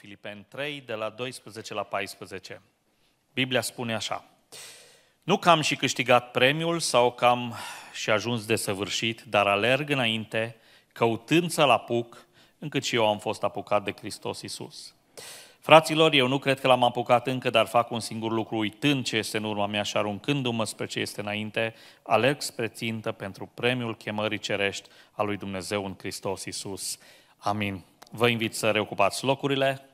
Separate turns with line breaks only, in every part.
Filipeni 3, de la 12 la 14. Biblia spune așa. Nu că am și câștigat premiul sau că am și ajuns de săvârșit, dar alerg înainte, căutând să-l apuc, încât și eu am fost apucat de Hristos Isus. Fraților, eu nu cred că l-am apucat încă, dar fac un singur lucru, uitând ce este în urma mea și aruncându-mă spre ce este înainte, alerg spre țintă pentru premiul chemării cerești a lui Dumnezeu în Hristos Isus. Amin. Vă invit să reocupați locurile.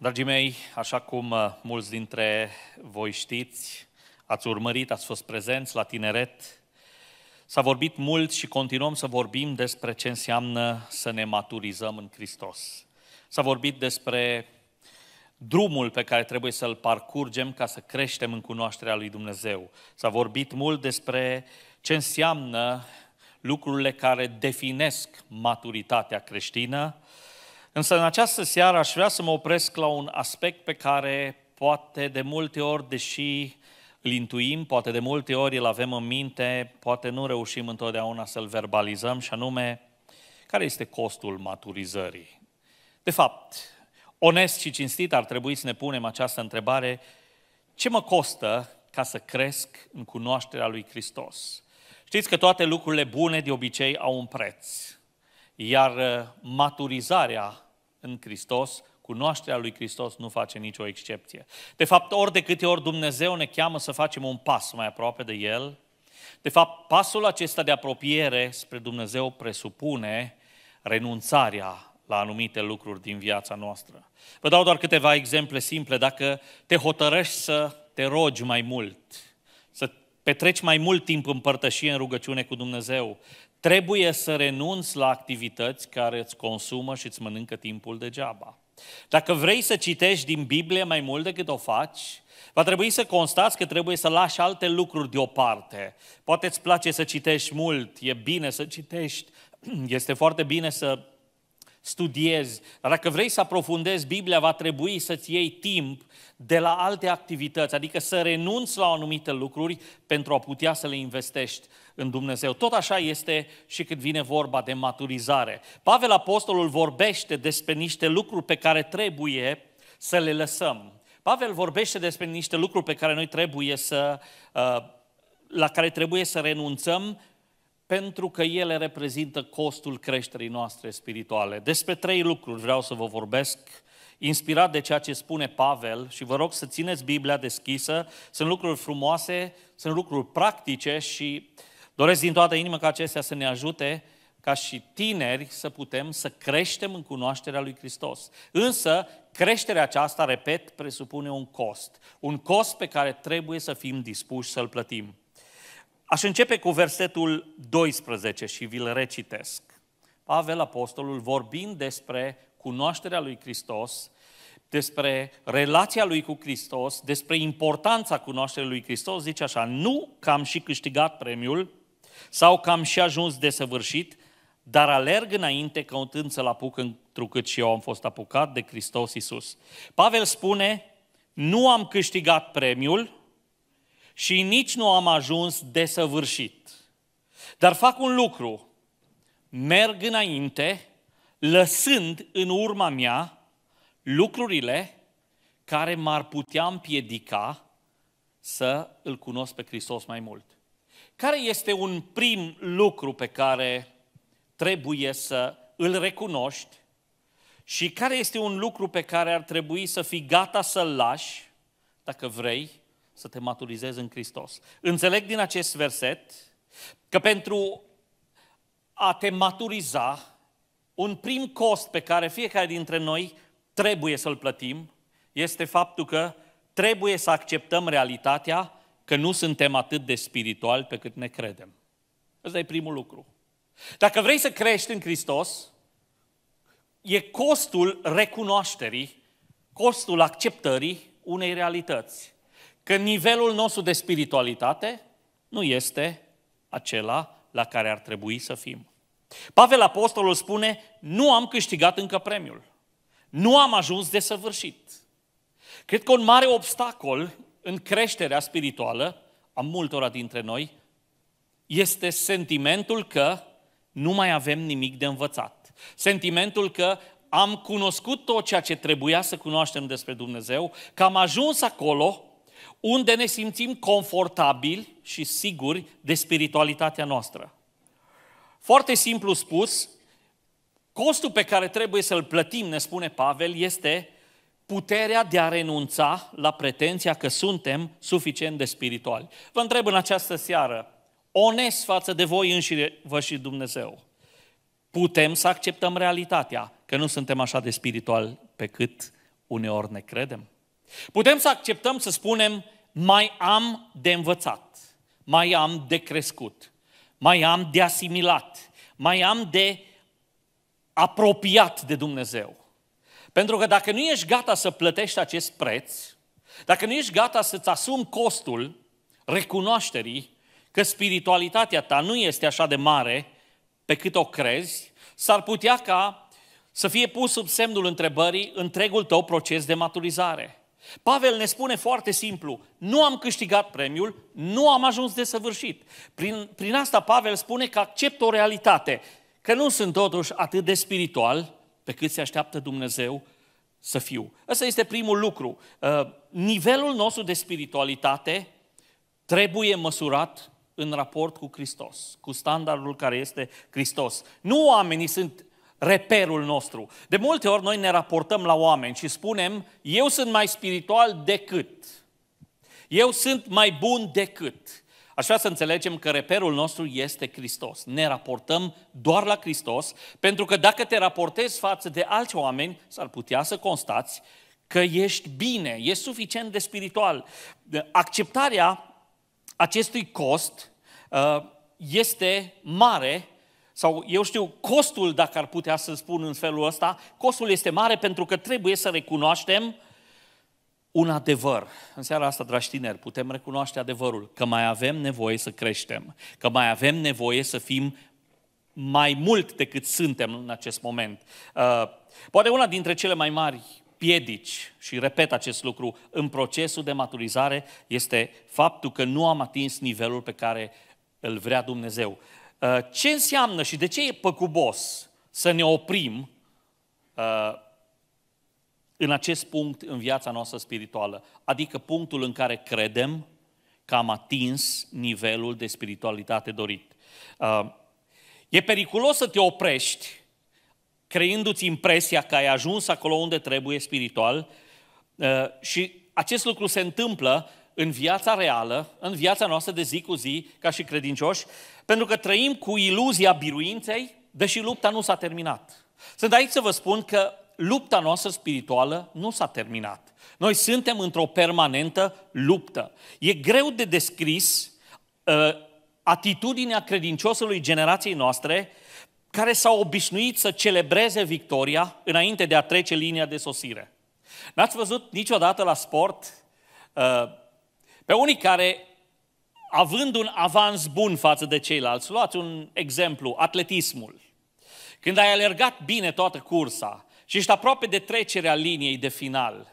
Dragii mei, așa cum uh, mulți dintre voi știți, ați urmărit, ați fost prezenți la tineret, s-a vorbit mult și continuăm să vorbim despre ce înseamnă să ne maturizăm în Hristos. S-a vorbit despre drumul pe care trebuie să-l parcurgem ca să creștem în cunoașterea lui Dumnezeu. S-a vorbit mult despre ce înseamnă lucrurile care definesc maturitatea creștină, Însă în această seară aș vrea să mă opresc la un aspect pe care poate de multe ori, deși îl intuim, poate de multe ori îl avem în minte, poate nu reușim întotdeauna să-l verbalizăm și anume, care este costul maturizării? De fapt, onest și cinstit ar trebui să ne punem această întrebare, ce mă costă ca să cresc în cunoașterea lui Hristos? Știți că toate lucrurile bune de obicei au un preț, iar maturizarea în Hristos, cunoașterea lui Hristos nu face nicio excepție. De fapt, ori de câte ori Dumnezeu ne cheamă să facem un pas mai aproape de El, de fapt, pasul acesta de apropiere spre Dumnezeu presupune renunțarea la anumite lucruri din viața noastră. Vă dau doar câteva exemple simple. Dacă te hotărăști să te rogi mai mult, să petreci mai mult timp în părtășie, în rugăciune cu Dumnezeu, Trebuie să renunți la activități care îți consumă și îți mănâncă timpul degeaba. Dacă vrei să citești din Biblie mai mult decât o faci, va trebui să constați că trebuie să lași alte lucruri deoparte. Poate îți place să citești mult, e bine să citești, este foarte bine să studiezi, dar dacă vrei să aprofundezi Biblia, va trebui să-ți iei timp de la alte activități, adică să renunți la anumite lucruri pentru a putea să le investești în Dumnezeu. Tot așa este și când vine vorba de maturizare. Pavel Apostolul vorbește despre niște lucruri pe care trebuie să le lăsăm. Pavel vorbește despre niște lucruri pe care noi trebuie să, uh, la care trebuie să renunțăm pentru că ele reprezintă costul creșterii noastre spirituale. Despre trei lucruri vreau să vă vorbesc, inspirat de ceea ce spune Pavel și vă rog să țineți Biblia deschisă. Sunt lucruri frumoase, sunt lucruri practice și doresc din toată inima ca acestea să ne ajute ca și tineri să putem să creștem în cunoașterea lui Hristos. Însă, creșterea aceasta, repet, presupune un cost. Un cost pe care trebuie să fim dispuși să-l plătim. Aș începe cu versetul 12 și vi-l recitesc. Pavel, apostolul, vorbind despre cunoașterea lui Hristos, despre relația lui cu Hristos, despre importanța cunoașterii lui Hristos, zice așa, nu că am și câștigat premiul sau că am și ajuns desăvârșit, dar alerg înainte căutând să-L apuc întrucât și eu am fost apucat de Hristos Isus. Pavel spune, nu am câștigat premiul, și nici nu am ajuns desăvârșit. Dar fac un lucru, merg înainte, lăsând în urma mea lucrurile care m-ar putea împiedica să îl cunosc pe Hristos mai mult. Care este un prim lucru pe care trebuie să îl recunoști și care este un lucru pe care ar trebui să fii gata să-l lași, dacă vrei, să te maturizezi în Hristos. Înțeleg din acest verset că pentru a te maturiza, un prim cost pe care fiecare dintre noi trebuie să-l plătim este faptul că trebuie să acceptăm realitatea că nu suntem atât de spirituali pe cât ne credem. Ăsta e primul lucru. Dacă vrei să crești în Hristos, e costul recunoașterii, costul acceptării unei realități că nivelul nostru de spiritualitate nu este acela la care ar trebui să fim. Pavel Apostolul spune, nu am câștigat încă premiul. Nu am ajuns de săvârșit. Cred că un mare obstacol în creșterea spirituală a multora dintre noi este sentimentul că nu mai avem nimic de învățat. Sentimentul că am cunoscut tot ceea ce trebuia să cunoaștem despre Dumnezeu, că am ajuns acolo unde ne simțim confortabili și siguri de spiritualitatea noastră. Foarte simplu spus, costul pe care trebuie să-l plătim, ne spune Pavel, este puterea de a renunța la pretenția că suntem suficient de spirituali. Vă întreb în această seară, onest față de voi înșine vă și Dumnezeu, putem să acceptăm realitatea că nu suntem așa de spirituali pe cât uneori ne credem? Putem să acceptăm să spunem, mai am de învățat, mai am de crescut, mai am de asimilat, mai am de apropiat de Dumnezeu. Pentru că dacă nu ești gata să plătești acest preț, dacă nu ești gata să-ți asumi costul recunoașterii că spiritualitatea ta nu este așa de mare pe cât o crezi, s-ar putea ca să fie pus sub semnul întrebării întregul tău proces de maturizare. Pavel ne spune foarte simplu, nu am câștigat premiul, nu am ajuns de săvârșit. Prin, prin asta Pavel spune că accept o realitate, că nu sunt totuși atât de spiritual pe cât se așteaptă Dumnezeu să fiu. Ăsta este primul lucru. Uh, nivelul nostru de spiritualitate trebuie măsurat în raport cu Hristos, cu standardul care este Hristos. Nu oamenii sunt reperul nostru. De multe ori noi ne raportăm la oameni și spunem, eu sunt mai spiritual decât. Eu sunt mai bun decât. Așa să înțelegem că reperul nostru este Hristos. Ne raportăm doar la Hristos, pentru că dacă te raportezi față de alți oameni, s-ar putea să constați că ești bine, ești suficient de spiritual. Acceptarea acestui cost uh, este mare sau eu știu, costul, dacă ar putea să spun în felul ăsta, costul este mare pentru că trebuie să recunoaștem un adevăr. În seara asta, dragi tineri, putem recunoaște adevărul că mai avem nevoie să creștem, că mai avem nevoie să fim mai mult decât suntem în acest moment. Uh, poate una dintre cele mai mari piedici, și repet acest lucru, în procesul de maturizare este faptul că nu am atins nivelul pe care îl vrea Dumnezeu. Uh, ce înseamnă și de ce e păcubos să ne oprim uh, în acest punct în viața noastră spirituală? Adică punctul în care credem că am atins nivelul de spiritualitate dorit. Uh, e periculos să te oprești creându-ți impresia că ai ajuns acolo unde trebuie spiritual și acest lucru se întâmplă în viața reală, în viața noastră de zi cu zi, ca și credincioși, pentru că trăim cu iluzia biruinței, deși lupta nu s-a terminat. Sunt aici să vă spun că lupta noastră spirituală nu s-a terminat. Noi suntem într-o permanentă luptă. E greu de descris uh, atitudinea credinciosului generației noastre care s au obișnuit să celebreze victoria înainte de a trece linia de sosire. N-ați văzut niciodată la sport uh, pe unii care având un avans bun față de ceilalți, luați un exemplu, atletismul. Când ai alergat bine toată cursa și ești aproape de trecerea liniei de final,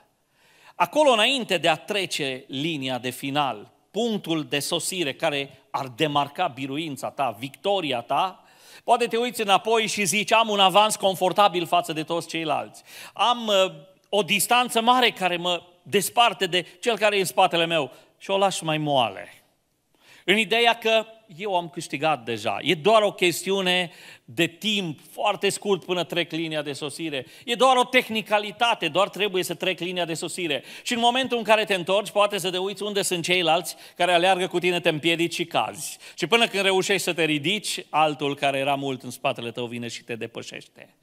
acolo înainte de a trece linia de final, punctul de sosire care ar demarca biruința ta, victoria ta, poate te uiți înapoi și zici, am un avans confortabil față de toți ceilalți. Am uh, o distanță mare care mă desparte de cel care e în spatele meu și o lași mai moale. În ideea că eu am câștigat deja. E doar o chestiune de timp foarte scurt până trec linia de sosire. E doar o tehnicalitate, doar trebuie să trec linia de sosire. Și în momentul în care te întorci, poate să te uiți unde sunt ceilalți care aleargă cu tine, te împiedici și cazi. Și până când reușești să te ridici, altul care era mult în spatele tău vine și te depășește.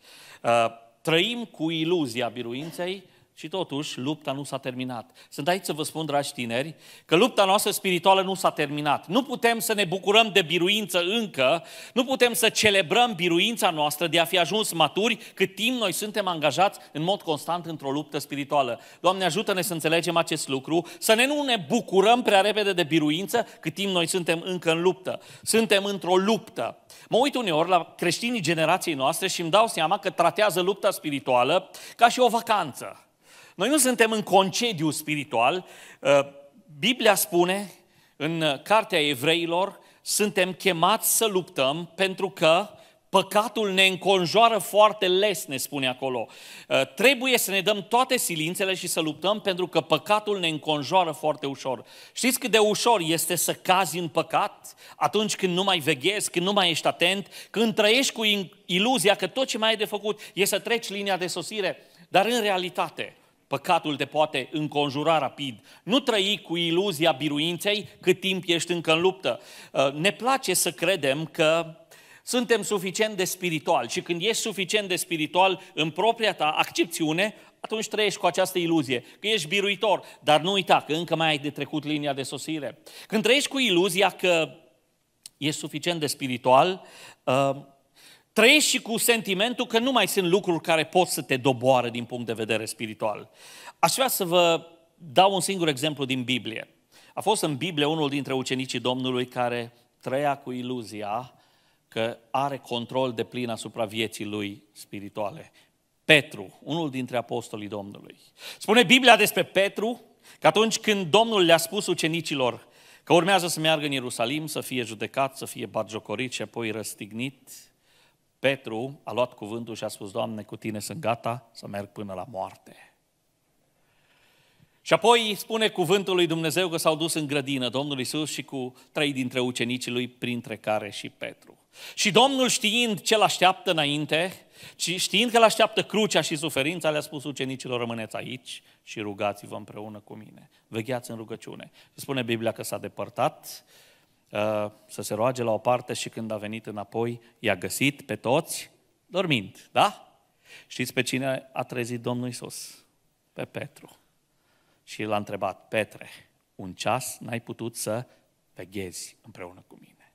Uh, trăim cu iluzia biruinței și totuși, lupta nu s-a terminat. Sunt aici să vă spun, dragi tineri, că lupta noastră spirituală nu s-a terminat. Nu putem să ne bucurăm de biruință încă, nu putem să celebrăm biruința noastră de a fi ajuns maturi, cât timp noi suntem angajați în mod constant într-o luptă spirituală. Doamne, ajută-ne să înțelegem acest lucru, să ne nu ne bucurăm prea repede de biruință, cât timp noi suntem încă în luptă. Suntem într-o luptă. Mă uit uneori la creștinii generației noastre și îmi dau seama că tratează lupta spirituală ca și o vacanță. Noi nu suntem în concediu spiritual. Uh, Biblia spune în uh, Cartea Evreilor, suntem chemați să luptăm pentru că Păcatul ne înconjoară foarte les, ne spune acolo. Uh, trebuie să ne dăm toate silințele și să luptăm pentru că păcatul ne înconjoară foarte ușor. Știți cât de ușor este să cazi în păcat atunci când nu mai veghezi, când nu mai ești atent, când trăiești cu iluzia că tot ce mai ai de făcut e să treci linia de sosire. Dar în realitate, Păcatul te poate înconjura rapid. Nu trăi cu iluzia biruinței cât timp ești încă în luptă. Uh, ne place să credem că suntem suficient de spiritual și când ești suficient de spiritual în propria ta accepțiune, atunci trăiești cu această iluzie, că ești biruitor, dar nu uita că încă mai ai de trecut linia de sosire. Când trăiești cu iluzia că ești suficient de spiritual, uh, Trăiești și cu sentimentul că nu mai sunt lucruri care pot să te doboare din punct de vedere spiritual. Aș vrea să vă dau un singur exemplu din Biblie. A fost în Biblie unul dintre ucenicii Domnului care trăia cu iluzia că are control de plin asupra vieții lui spirituale. Petru, unul dintre apostolii Domnului. Spune Biblia despre Petru că atunci când Domnul le-a spus ucenicilor că urmează să meargă în Ierusalim, să fie judecat, să fie batjocorit și apoi răstignit, Petru a luat cuvântul și a spus, Doamne, cu tine sunt gata să merg până la moarte. Și apoi spune cuvântul lui Dumnezeu că s-au dus în grădină Domnul Isus și cu trei dintre ucenicii lui, printre care și Petru. Și Domnul știind ce l-așteaptă înainte, și știind că l-așteaptă crucea și suferința, le-a spus ucenicilor, rămâneți aici și rugați-vă împreună cu mine. Vegheați în rugăciune. Și spune Biblia că s-a depărtat să se roage la o parte și când a venit înapoi, i-a găsit pe toți dormind, da? Știți pe cine a trezit Domnul Isus? Pe Petru. Și l-a întrebat, Petre, un ceas n-ai putut să veghezi împreună cu mine.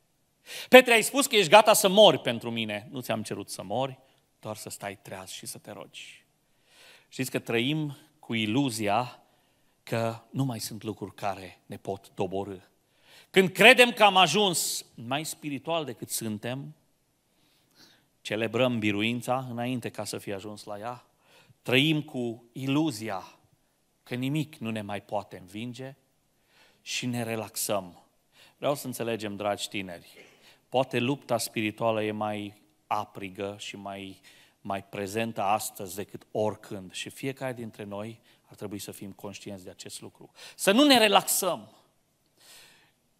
Petre, ai spus că ești gata să mori pentru mine. Nu ți-am cerut să mori, doar să stai treaz și să te rogi. Știți că trăim cu iluzia că nu mai sunt lucruri care ne pot doborâ. Când credem că am ajuns mai spiritual decât suntem, celebrăm biruința înainte ca să fi ajuns la ea, trăim cu iluzia că nimic nu ne mai poate învinge și ne relaxăm. Vreau să înțelegem, dragi tineri, poate lupta spirituală e mai aprigă și mai, mai prezentă astăzi decât oricând și fiecare dintre noi ar trebui să fim conștienți de acest lucru. Să nu ne relaxăm,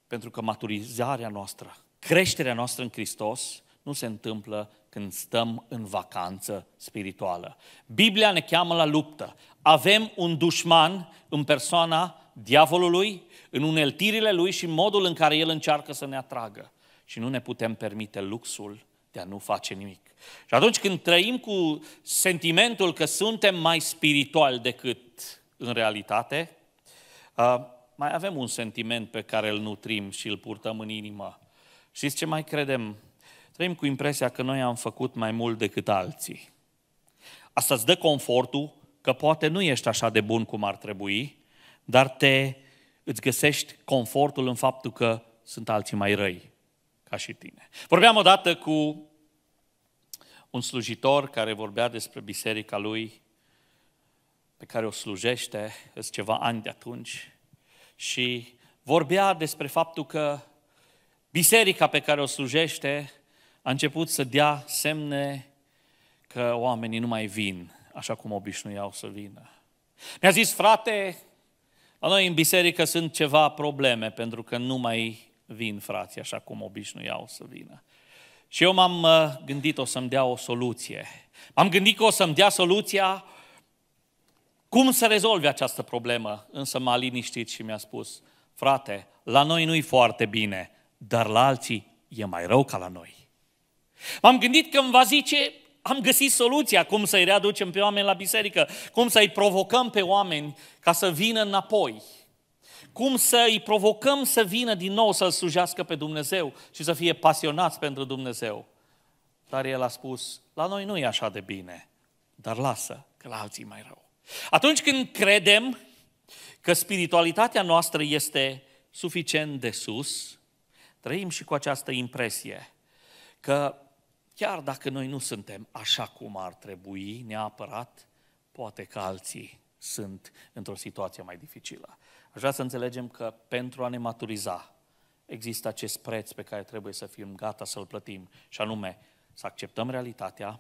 pentru că maturizarea noastră, creșterea noastră în Hristos, nu se întâmplă când stăm în vacanță spirituală. Biblia ne cheamă la luptă. Avem un dușman în persoana diavolului, în uneltirile lui și în modul în care el încearcă să ne atragă. Și nu ne putem permite luxul de a nu face nimic. Și atunci când trăim cu sentimentul că suntem mai spirituali decât în realitate, uh, mai avem un sentiment pe care îl nutrim și îl purtăm în inimă. Știți ce mai credem? Trăim cu impresia că noi am făcut mai mult decât alții. Asta îți dă confortul că poate nu ești așa de bun cum ar trebui, dar te, îți găsești confortul în faptul că sunt alții mai răi ca și tine. Vorbeam odată cu un slujitor care vorbea despre biserica lui pe care o slujește, sunt ceva ani de atunci, și vorbea despre faptul că biserica pe care o slujește a început să dea semne că oamenii nu mai vin așa cum obișnuiau să vină. Mi-a zis, frate, la noi în biserică sunt ceva probleme pentru că nu mai vin frații așa cum obișnuiau să vină. Și eu m-am uh, gândit o să-mi dea o soluție. M-am gândit că o să-mi dea soluția cum să rezolve această problemă? Însă m-a liniștit și mi-a spus, frate, la noi nu-i foarte bine, dar la alții e mai rău ca la noi. M-am gândit că îmi va zice, am găsit soluția cum să-i readucem pe oameni la biserică, cum să-i provocăm pe oameni ca să vină înapoi, cum să-i provocăm să vină din nou să-L sujească pe Dumnezeu și să fie pasionați pentru Dumnezeu. Dar el a spus, la noi nu e așa de bine, dar lasă, că la alții mai rău. Atunci când credem că spiritualitatea noastră este suficient de sus, trăim și cu această impresie că chiar dacă noi nu suntem așa cum ar trebui neapărat, poate că alții sunt într-o situație mai dificilă. Aș vrea să înțelegem că pentru a ne maturiza există acest preț pe care trebuie să fim gata să-l plătim și anume să acceptăm realitatea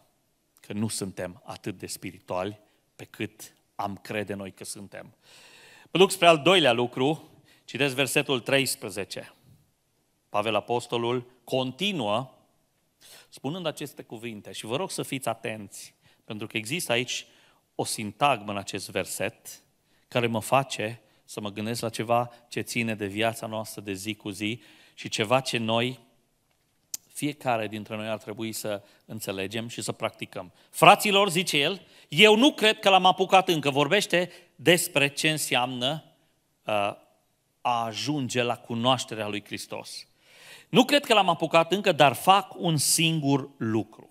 că nu suntem atât de spirituali pe cât am crede noi că suntem. Mă duc spre al doilea lucru, citesc versetul 13. Pavel Apostolul continuă spunând aceste cuvinte și vă rog să fiți atenți, pentru că există aici o sintagmă în acest verset care mă face să mă gândesc la ceva ce ține de viața noastră de zi cu zi și ceva ce noi fiecare dintre noi ar trebui să înțelegem și să practicăm. Fraților, zice el, eu nu cred că l-am apucat încă. Vorbește despre ce înseamnă uh, a ajunge la cunoașterea lui Hristos. Nu cred că l-am apucat încă, dar fac un singur lucru.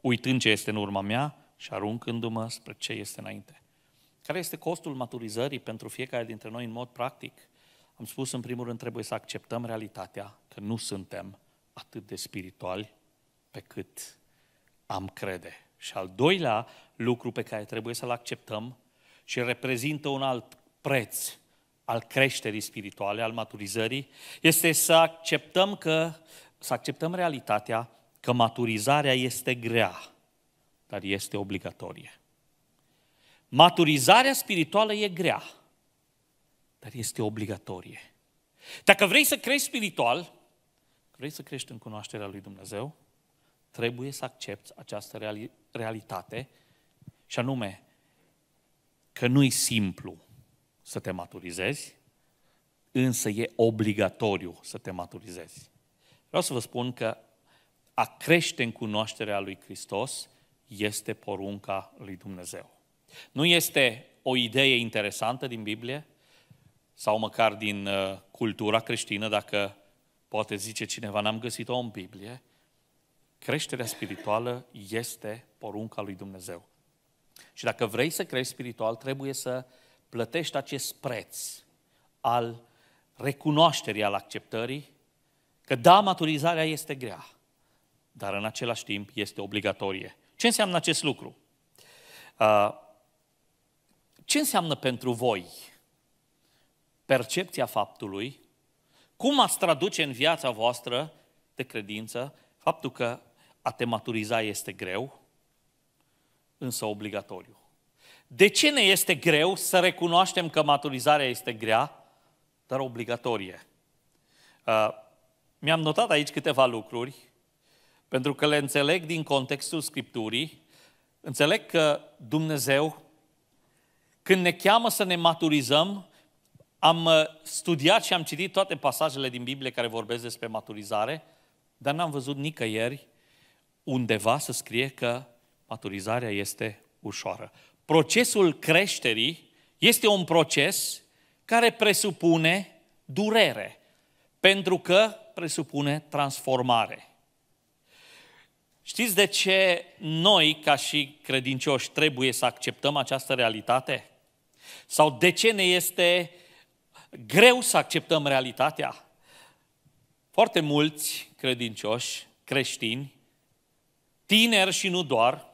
Uitând ce este în urma mea și aruncându-mă spre ce este înainte. Care este costul maturizării pentru fiecare dintre noi în mod practic? Am spus în primul rând, trebuie să acceptăm realitatea că nu suntem atât de spirituali pe cât am crede. Și al doilea lucru pe care trebuie să-l acceptăm și reprezintă un alt preț al creșterii spirituale, al maturizării, este să acceptăm că să acceptăm realitatea că maturizarea este grea, dar este obligatorie. Maturizarea spirituală e grea, dar este obligatorie. Dacă vrei să crești spiritual, Vrei să crești în cunoașterea lui Dumnezeu? Trebuie să accepti această reali- realitate și anume că nu e simplu să te maturizezi, însă e obligatoriu să te maturizezi. Vreau să vă spun că a crește în cunoașterea lui Hristos este porunca lui Dumnezeu. Nu este o idee interesantă din Biblie sau măcar din uh, cultura creștină, dacă Poate zice cineva, n-am găsit-o în Biblie. Creșterea spirituală este porunca lui Dumnezeu. Și dacă vrei să crești spiritual, trebuie să plătești acest preț al recunoașterii, al acceptării, că da, maturizarea este grea, dar în același timp este obligatorie. Ce înseamnă acest lucru? Uh, ce înseamnă pentru voi percepția faptului cum ați traduce în viața voastră de credință faptul că a te maturiza este greu, însă obligatoriu? De ce ne este greu să recunoaștem că maturizarea este grea, dar obligatorie? Uh, mi-am notat aici câteva lucruri, pentru că le înțeleg din contextul Scripturii. Înțeleg că Dumnezeu, când ne cheamă să ne maturizăm, am uh, studiat și am citit toate pasajele din Biblie care vorbesc despre maturizare, dar n-am văzut nicăieri undeva să scrie că maturizarea este ușoară. Procesul creșterii este un proces care presupune durere, pentru că presupune transformare. Știți de ce noi, ca și credincioși, trebuie să acceptăm această realitate? Sau de ce ne este uh, greu să acceptăm realitatea. Foarte mulți credincioși, creștini, tineri și nu doar,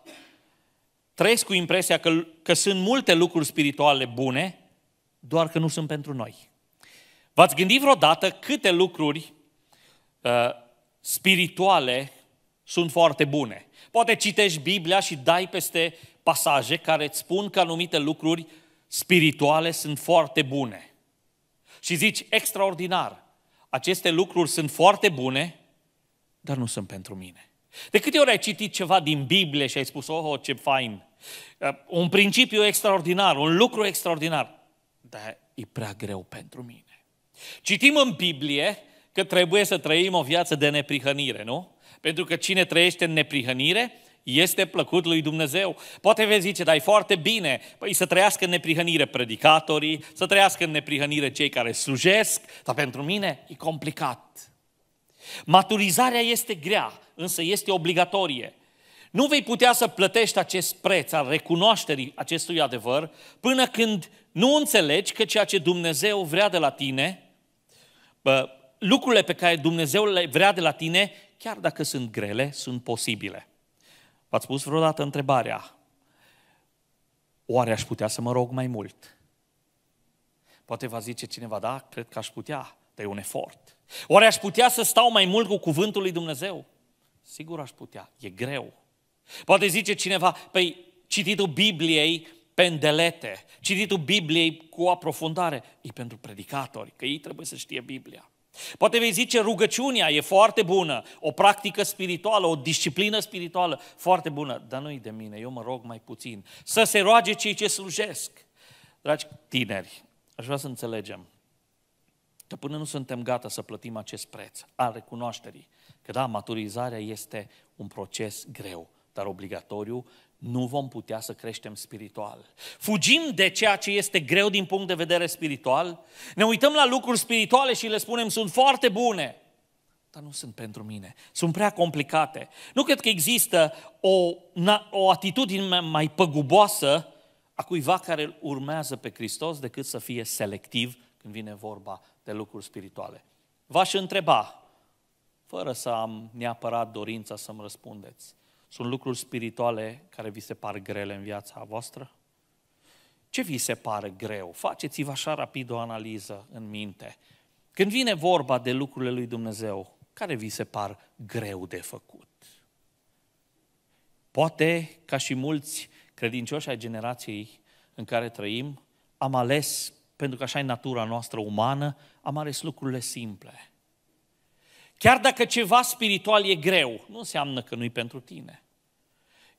trăiesc cu impresia că, că sunt multe lucruri spirituale bune, doar că nu sunt pentru noi. V-ați gândit vreodată câte lucruri uh, spirituale sunt foarte bune? Poate citești Biblia și dai peste pasaje care îți spun că anumite lucruri spirituale sunt foarte bune și zici, extraordinar, aceste lucruri sunt foarte bune, dar nu sunt pentru mine. De câte ori ai citit ceva din Biblie și ai spus, oh, ce fain, uh, un principiu extraordinar, un lucru extraordinar, dar e prea greu pentru mine. Citim în Biblie că trebuie să trăim o viață de neprihănire, nu? Pentru că cine trăiește în neprihănire, este plăcut lui Dumnezeu? Poate vei zice, dar e foarte bine. Păi să trăiască în neprihănire predicatorii, să trăiască în neprihănire cei care slujesc, dar pentru mine e complicat. Maturizarea este grea, însă este obligatorie. Nu vei putea să plătești acest preț al recunoașterii acestui adevăr până când nu înțelegi că ceea ce Dumnezeu vrea de la tine, lucrurile pe care Dumnezeu le vrea de la tine, chiar dacă sunt grele, sunt posibile. V-ați pus vreodată întrebarea, oare aș putea să mă rog mai mult? Poate va zice cineva, da, cred că aș putea, dar e un efort. Oare aș putea să stau mai mult cu cuvântul lui Dumnezeu? Sigur aș putea, e greu. Poate zice cineva, păi cititul Bibliei pendelete, cititul Bibliei cu aprofundare, e pentru predicatori, că ei trebuie să știe Biblia. Poate vei zice, rugăciunea e foarte bună, o practică spirituală, o disciplină spirituală foarte bună, dar nu-i de mine, eu mă rog mai puțin. Să se roage cei ce slujesc. Dragi tineri, aș vrea să înțelegem că până nu suntem gata să plătim acest preț al recunoașterii, că da, maturizarea este un proces greu, dar obligatoriu nu vom putea să creștem spiritual. Fugim de ceea ce este greu din punct de vedere spiritual, ne uităm la lucruri spirituale și le spunem sunt foarte bune, dar nu sunt pentru mine, sunt prea complicate. Nu cred că există o, o atitudine mai păguboasă a cuiva care urmează pe Hristos decât să fie selectiv când vine vorba de lucruri spirituale. V-aș întreba, fără să am neapărat dorința să-mi răspundeți, sunt lucruri spirituale care vi se par grele în viața voastră? Ce vi se pare greu? Faceți-vă așa rapid o analiză în minte. Când vine vorba de lucrurile lui Dumnezeu, care vi se par greu de făcut? Poate, ca și mulți credincioși ai generației în care trăim, am ales, pentru că așa e natura noastră umană, am ales lucrurile simple. Chiar dacă ceva spiritual e greu, nu înseamnă că nu-i pentru tine.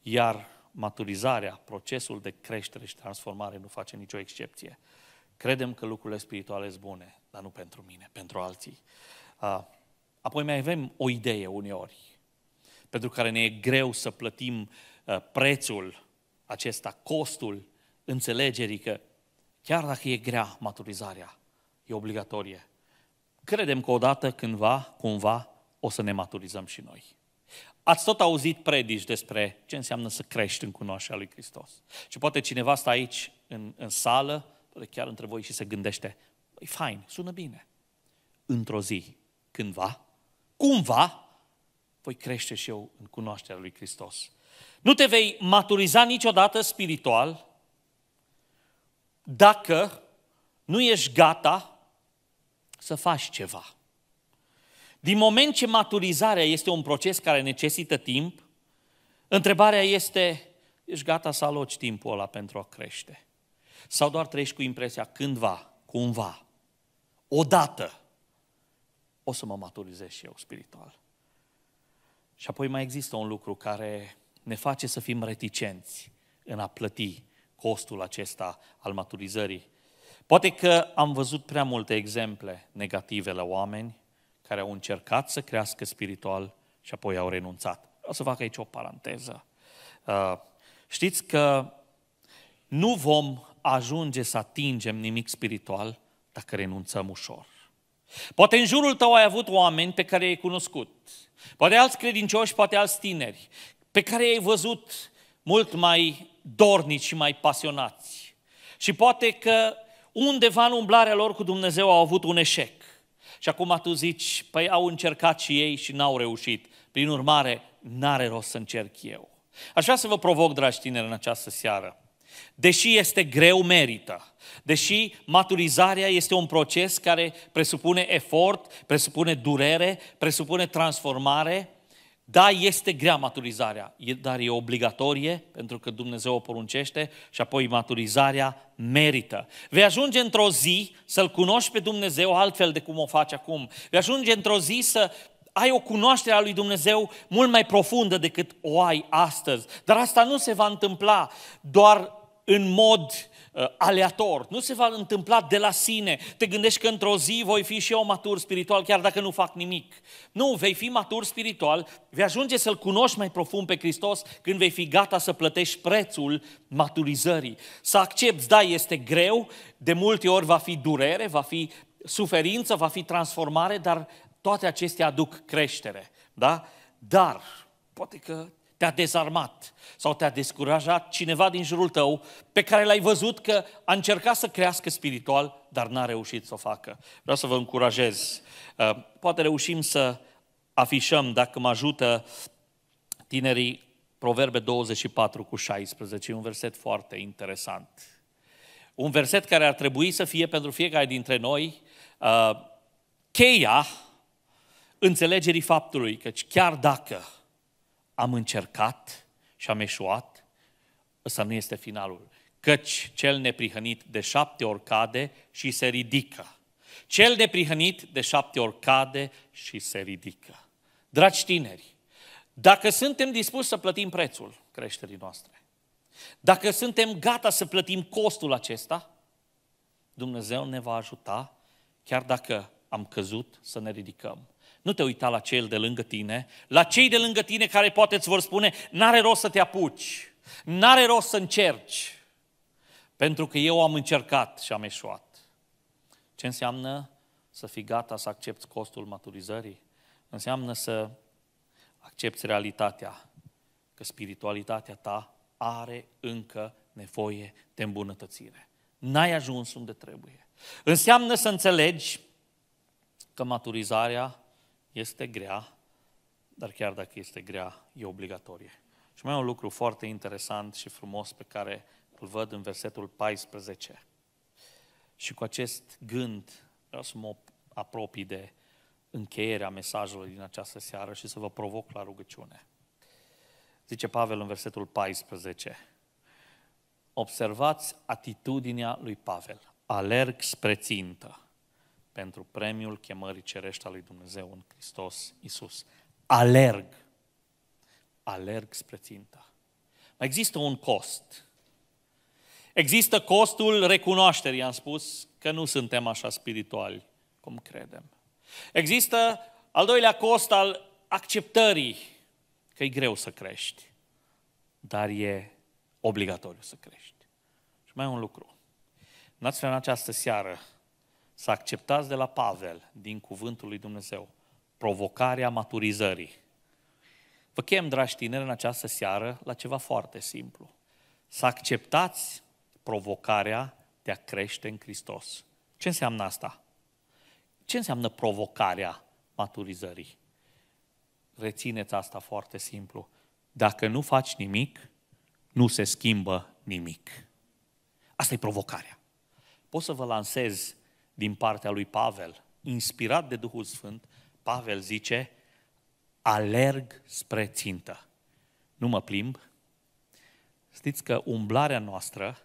Iar maturizarea, procesul de creștere și transformare nu face nicio excepție. Credem că lucrurile spirituale sunt bune, dar nu pentru mine, pentru alții. Apoi mai avem o idee uneori, pentru care ne e greu să plătim prețul acesta, costul înțelegerii că chiar dacă e grea maturizarea, e obligatorie. Credem că odată, cândva, cumva, o să ne maturizăm și noi. Ați tot auzit predici despre ce înseamnă să crești în cunoașterea lui Hristos. Și poate cineva stă aici în, în sală, poate chiar între voi și se gândește, e păi, fain, sună bine. Într-o zi, cândva, cumva, voi crește și eu în cunoașterea lui Hristos. Nu te vei maturiza niciodată spiritual dacă nu ești gata să faci ceva. Din moment ce maturizarea este un proces care necesită timp, întrebarea este, ești gata să aloci timpul ăla pentru a crește? Sau doar trăiești cu impresia, cândva, cumva, odată, o să mă maturizez și eu spiritual. Și apoi mai există un lucru care ne face să fim reticenți în a plăti costul acesta al maturizării. Poate că am văzut prea multe exemple negative la oameni care au încercat să crească spiritual și apoi au renunțat. O să fac aici o paranteză. Uh, știți că nu vom ajunge să atingem nimic spiritual dacă renunțăm ușor. Poate în jurul tău ai avut oameni pe care i-ai cunoscut. Poate alți credincioși, poate alți tineri, pe care i-ai văzut mult mai dornici și mai pasionați. Și poate că undeva în umblarea lor cu Dumnezeu au avut un eșec. Și acum tu zici, păi au încercat și ei și n-au reușit. Prin urmare, n-are rost să încerc eu. Aș vrea să vă provoc, dragi tineri, în această seară. Deși este greu, merită. Deși maturizarea este un proces care presupune efort, presupune durere, presupune transformare, da, este grea maturizarea, dar e obligatorie pentru că Dumnezeu o poruncește și apoi maturizarea merită. Vei ajunge într-o zi să-L cunoști pe Dumnezeu altfel de cum o faci acum. Vei ajunge într-o zi să ai o cunoaștere a lui Dumnezeu mult mai profundă decât o ai astăzi. Dar asta nu se va întâmpla doar în mod Uh, aleator, nu se va întâmpla de la sine. Te gândești că într-o zi voi fi și eu matur spiritual, chiar dacă nu fac nimic. Nu, vei fi matur spiritual, vei ajunge să-L cunoști mai profund pe Hristos când vei fi gata să plătești prețul maturizării. Să accepti, da, este greu, de multe ori va fi durere, va fi suferință, va fi transformare, dar toate acestea aduc creștere. Da? Dar, poate că te-a dezarmat sau te-a descurajat cineva din jurul tău pe care l-ai văzut că a încercat să crească spiritual, dar n-a reușit să o facă. Vreau să vă încurajez. Uh, poate reușim să afișăm, dacă mă ajută tinerii, Proverbe 24 cu 16, un verset foarte interesant. Un verset care ar trebui să fie pentru fiecare dintre noi uh, cheia înțelegerii faptului, căci chiar dacă am încercat și am eșuat, ăsta nu este finalul. Căci cel neprihănit de șapte ori cade și se ridică. Cel neprihănit de șapte ori cade și se ridică. Dragi tineri, dacă suntem dispuși să plătim prețul creșterii noastre, dacă suntem gata să plătim costul acesta, Dumnezeu ne va ajuta, chiar dacă am căzut, să ne ridicăm. Nu te uita la cel de lângă tine, la cei de lângă tine care poate îți vor spune, n-are rost să te apuci, n-are rost să încerci, pentru că eu am încercat și am eșuat. Ce înseamnă să fii gata să accepti costul maturizării? Înseamnă să accepti realitatea că spiritualitatea ta are încă nevoie de îmbunătățire. N-ai ajuns unde trebuie. Înseamnă să înțelegi că maturizarea este grea, dar chiar dacă este grea, e obligatorie. Și mai e un lucru foarte interesant și frumos pe care îl văd în versetul 14. Și cu acest gând vreau să mă apropii de încheierea mesajului din această seară și să vă provoc la rugăciune. Zice Pavel în versetul 14. Observați atitudinea lui Pavel. Alerg spre țintă pentru premiul chemării cerești a lui Dumnezeu în Hristos Isus. Alerg. Alerg spre ținta. Mai există un cost. Există costul recunoașterii, am spus, că nu suntem așa spirituali cum credem. Există al doilea cost al acceptării că e greu să crești, dar e obligatoriu să crești. Și mai un lucru. N-ați în această seară, să acceptați de la Pavel, din cuvântul lui Dumnezeu, provocarea maturizării. Vă chem, dragi tineri, în această seară la ceva foarte simplu. Să acceptați provocarea de a crește în Hristos. Ce înseamnă asta? Ce înseamnă provocarea maturizării? Rețineți asta foarte simplu. Dacă nu faci nimic, nu se schimbă nimic. Asta e provocarea. Pot să vă lansez din partea lui Pavel, inspirat de Duhul Sfânt, Pavel zice, alerg spre țintă. Nu mă plimb. Știți că umblarea noastră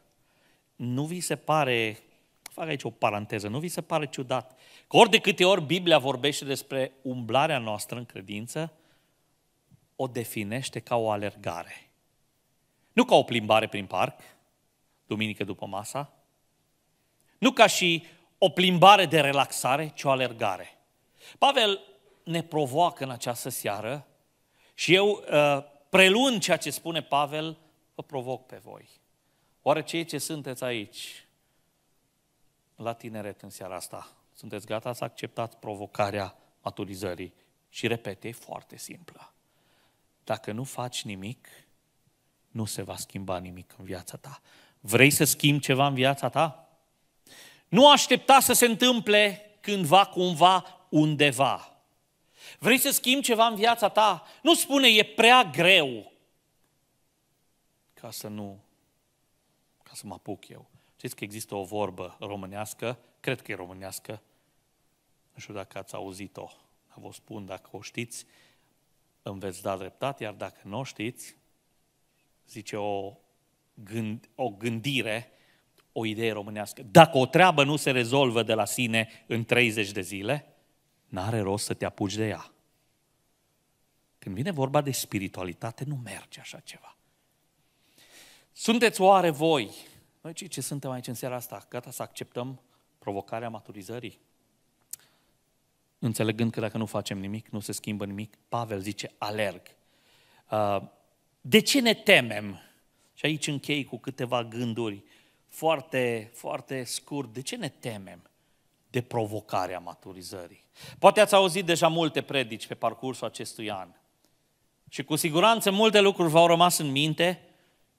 nu vi se pare, fac aici o paranteză, nu vi se pare ciudat că ori de câte ori Biblia vorbește despre umblarea noastră în credință, o definește ca o alergare. Nu ca o plimbare prin parc, duminică după masa, nu ca și o plimbare de relaxare, ci o alergare. Pavel ne provoacă în această seară și eu, uh, preluând ceea ce spune Pavel, vă provoc pe voi. Oare cei ce sunteți aici, la tineret în seara asta, sunteți gata să acceptați provocarea maturizării? Și repete, e foarte simplă. Dacă nu faci nimic, nu se va schimba nimic în viața ta. Vrei să schimbi ceva în viața ta? Nu aștepta să se întâmple cândva, cumva, undeva. Vrei să schimbi ceva în viața ta? Nu spune e prea greu ca să nu, ca să mă apuc eu. Știți că există o vorbă românească, cred că e românească, nu știu dacă ați auzit-o, vă spun dacă o știți, îmi veți da dreptate, iar dacă nu o știți, zice o, gând, o gândire o idee românească. Dacă o treabă nu se rezolvă de la sine în 30 de zile, n-are rost să te apuci de ea. Când vine vorba de spiritualitate, nu merge așa ceva. Sunteți oare voi, noi ce, ce suntem aici în seara asta, gata să acceptăm provocarea maturizării? Înțelegând că dacă nu facem nimic, nu se schimbă nimic, Pavel zice, alerg. Uh, de ce ne temem? Și aici închei cu câteva gânduri foarte, foarte scurt, de ce ne temem de provocarea maturizării? Poate ați auzit deja multe predici pe parcursul acestui an. Și cu siguranță multe lucruri v-au rămas în minte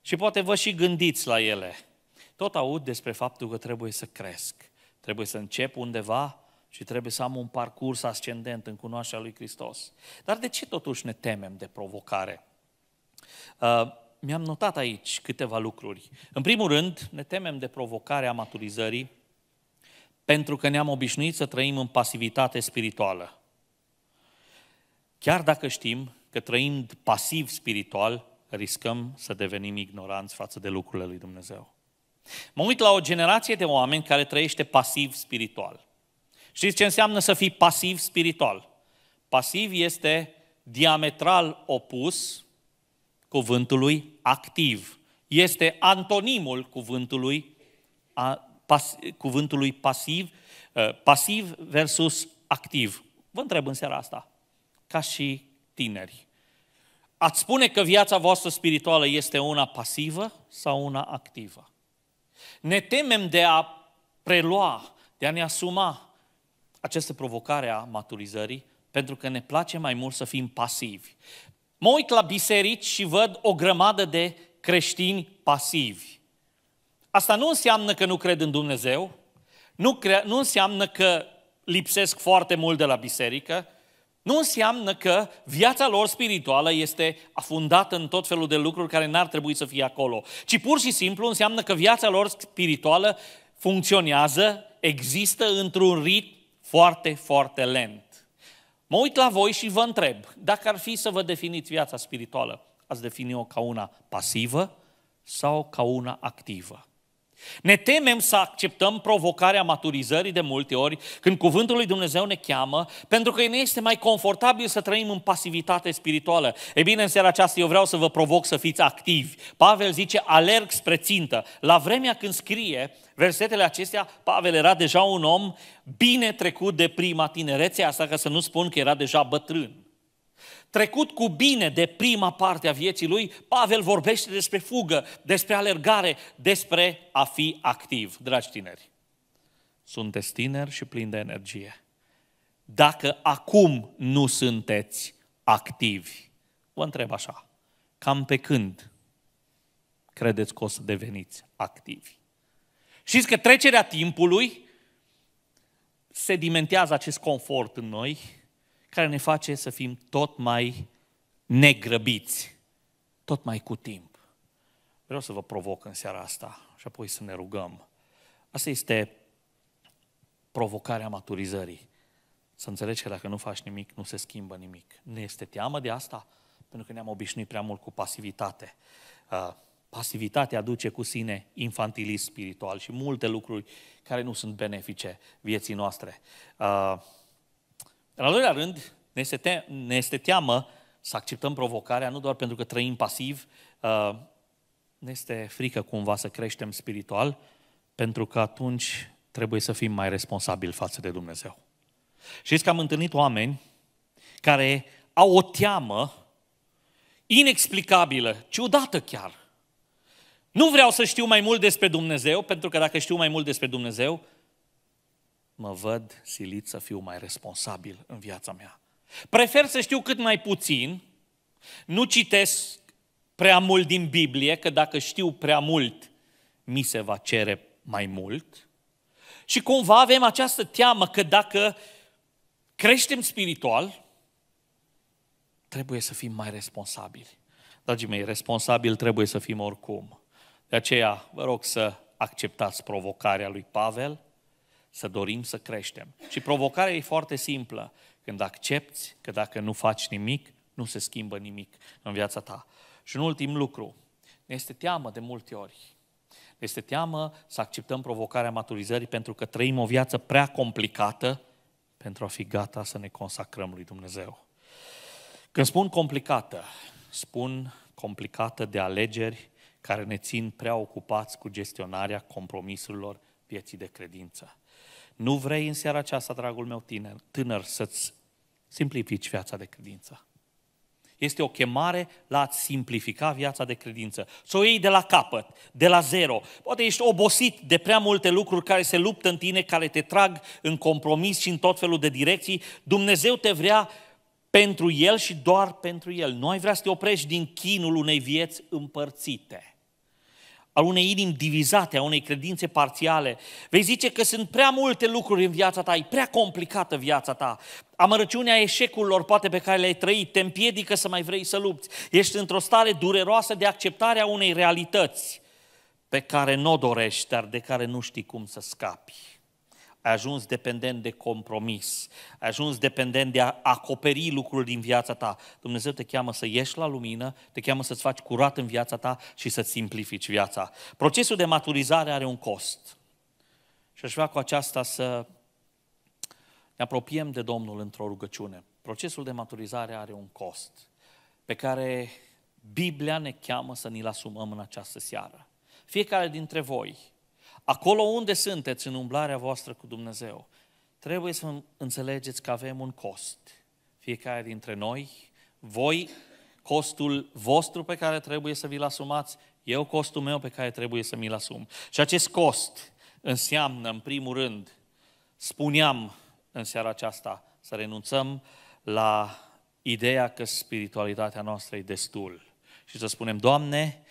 și poate vă și gândiți la ele. Tot aud despre faptul că trebuie să cresc, trebuie să încep undeva și trebuie să am un parcurs ascendent în cunoașterea lui Hristos. Dar de ce totuși ne temem de provocare? Uh, mi-am notat aici câteva lucruri. În primul rând, ne temem de provocarea maturizării, pentru că ne-am obișnuit să trăim în pasivitate spirituală. Chiar dacă știm că trăind pasiv spiritual, riscăm să devenim ignoranți față de lucrurile lui Dumnezeu. Mă uit la o generație de oameni care trăiește pasiv spiritual. Știți ce înseamnă să fii pasiv spiritual? Pasiv este diametral opus cuvântului activ. Este antonimul cuvântului, a, pas, cuvântului pasiv, uh, pasiv versus activ. Vă întreb în seara asta, ca și tineri, ați spune că viața voastră spirituală este una pasivă sau una activă? Ne temem de a prelua, de a ne asuma această provocare a maturizării, pentru că ne place mai mult să fim pasivi. Mă uit la biserici și văd o grămadă de creștini pasivi. Asta nu înseamnă că nu cred în Dumnezeu, nu, cre- nu înseamnă că lipsesc foarte mult de la biserică, nu înseamnă că viața lor spirituală este afundată în tot felul de lucruri care n-ar trebui să fie acolo, ci pur și simplu înseamnă că viața lor spirituală funcționează, există într-un ritm foarte, foarte lent. Mă uit la voi și vă întreb, dacă ar fi să vă definiți viața spirituală, ați defini-o ca una pasivă sau ca una activă? Ne temem să acceptăm provocarea maturizării de multe ori când cuvântul lui Dumnezeu ne cheamă, pentru că ne este mai confortabil să trăim în pasivitate spirituală. E bine, în seara aceasta eu vreau să vă provoc să fiți activi. Pavel zice, alerg spre țintă. La vremea când scrie, versetele acestea, Pavel era deja un om bine trecut de prima tinerețe, asta ca să nu spun că era deja bătrân. Trecut cu bine de prima parte a vieții lui, Pavel vorbește despre fugă, despre alergare, despre a fi activ, dragi tineri. Sunteți tineri și plini de energie. Dacă acum nu sunteți activi, vă întreb așa, cam pe când credeți că o să deveniți activi? Știți că trecerea timpului sedimentează acest confort în noi, care ne face să fim tot mai negrăbiți, tot mai cu timp. Vreau să vă provoc în seara asta și apoi să ne rugăm. Asta este provocarea maturizării. Să înțelegi că dacă nu faci nimic, nu se schimbă nimic. Ne este teamă de asta? Pentru că ne-am obișnuit prea mult cu pasivitate. Uh, Pasivitatea aduce cu sine infantilism spiritual și multe lucruri care nu sunt benefice vieții noastre. Uh, în al doilea rând, ne este, te- ne este teamă să acceptăm provocarea, nu doar pentru că trăim pasiv, uh, ne este frică cumva să creștem spiritual, pentru că atunci trebuie să fim mai responsabili față de Dumnezeu. Știți că am întâlnit oameni care au o teamă inexplicabilă, ciudată chiar, nu vreau să știu mai mult despre Dumnezeu, pentru că dacă știu mai mult despre Dumnezeu, mă văd silit să fiu mai responsabil în viața mea. Prefer să știu cât mai puțin, nu citesc prea mult din Biblie, că dacă știu prea mult, mi se va cere mai mult. Și cumva avem această teamă că dacă creștem spiritual, trebuie să fim mai responsabili. Dragii mei, responsabil trebuie să fim oricum. De aceea vă rog să acceptați provocarea lui Pavel, să dorim să creștem. Și provocarea e foarte simplă. Când accepti că dacă nu faci nimic, nu se schimbă nimic în viața ta. Și un ultim lucru, ne este teamă de multe ori. Ne este teamă să acceptăm provocarea maturizării pentru că trăim o viață prea complicată pentru a fi gata să ne consacrăm lui Dumnezeu. Când spun complicată, spun complicată de alegeri care ne țin prea ocupați cu gestionarea compromisurilor vieții de credință. Nu vrei în seara aceasta, dragul meu tiner, tânăr, să-ți simplifici viața de credință. Este o chemare la a simplifica viața de credință. Să o iei de la capăt, de la zero. Poate ești obosit de prea multe lucruri care se luptă în tine, care te trag în compromis și în tot felul de direcții. Dumnezeu te vrea pentru El și doar pentru El. Nu ai vrea să te oprești din chinul unei vieți împărțite al unei inimi divizate, a unei credințe parțiale. Vei zice că sunt prea multe lucruri în viața ta, e prea complicată viața ta. Amărăciunea eșecurilor poate pe care le-ai trăit te împiedică să mai vrei să lupți. Ești într-o stare dureroasă de acceptare a unei realități pe care nu o dorești, dar de care nu știi cum să scapi ai ajuns dependent de compromis, ai ajuns dependent de a acoperi lucruri din viața ta. Dumnezeu te cheamă să ieși la lumină, te cheamă să-ți faci curat în viața ta și să-ți simplifici viața. Procesul de maturizare are un cost. Și aș vrea cu aceasta să ne apropiem de Domnul într-o rugăciune. Procesul de maturizare are un cost pe care Biblia ne cheamă să ni-l asumăm în această seară. Fiecare dintre voi, Acolo unde sunteți în umblarea voastră cu Dumnezeu, trebuie să înțelegeți că avem un cost. Fiecare dintre noi, voi, costul vostru pe care trebuie să vi-l asumați, eu costul meu pe care trebuie să mi-l asum. Și acest cost înseamnă, în primul rând, spuneam în seara aceasta, să renunțăm la ideea că spiritualitatea noastră e destul. Și să spunem, Doamne,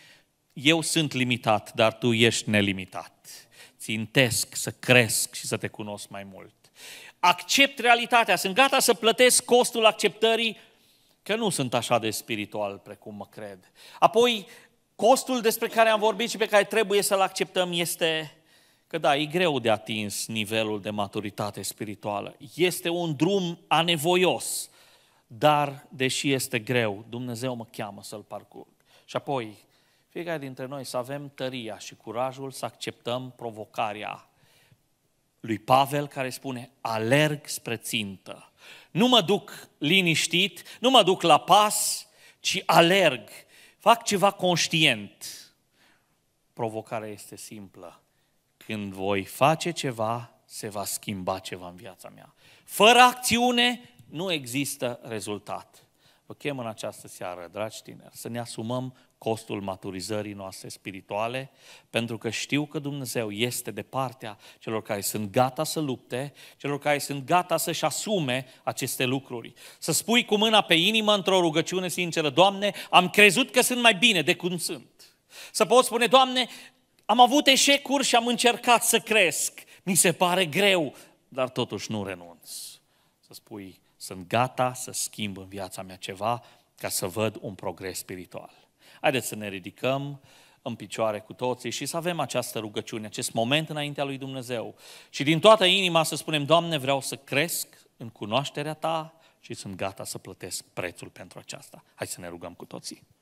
eu sunt limitat, dar Tu ești nelimitat țintesc să cresc și să te cunosc mai mult. Accept realitatea, sunt gata să plătesc costul acceptării că nu sunt așa de spiritual precum mă cred. Apoi, costul despre care am vorbit și pe care trebuie să-l acceptăm este că da, e greu de atins nivelul de maturitate spirituală. Este un drum anevoios, dar deși este greu, Dumnezeu mă cheamă să-l parcurg. Și apoi, fiecare dintre noi să avem tăria și curajul să acceptăm provocarea lui Pavel care spune alerg spre țintă. Nu mă duc liniștit, nu mă duc la pas, ci alerg. Fac ceva conștient. Provocarea este simplă. Când voi face ceva, se va schimba ceva în viața mea. Fără acțiune nu există rezultat. Vă chem în această seară, dragi tineri, să ne asumăm costul maturizării noastre spirituale, pentru că știu că Dumnezeu este de partea celor care sunt gata să lupte, celor care sunt gata să-și asume aceste lucruri. Să spui cu mâna pe inimă într-o rugăciune sinceră, Doamne, am crezut că sunt mai bine de cum sunt. Să poți spune, Doamne, am avut eșecuri și am încercat să cresc. Mi se pare greu, dar totuși nu renunț. Să spui, sunt gata să schimb în viața mea ceva ca să văd un progres spiritual. Haideți să ne ridicăm în picioare cu toții și să avem această rugăciune, acest moment înaintea lui Dumnezeu. Și din toată inima să spunem, Doamne, vreau să cresc în cunoașterea Ta și sunt gata să plătesc prețul pentru aceasta. Hai să ne rugăm cu toții.